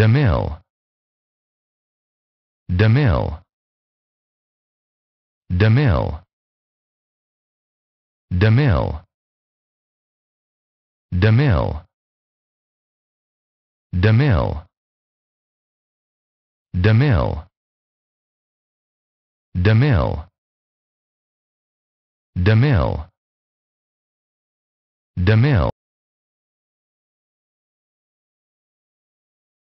DeMille DeMille DeMille DeMille DeMille DeMille DeMille DeMille DeMille DeMille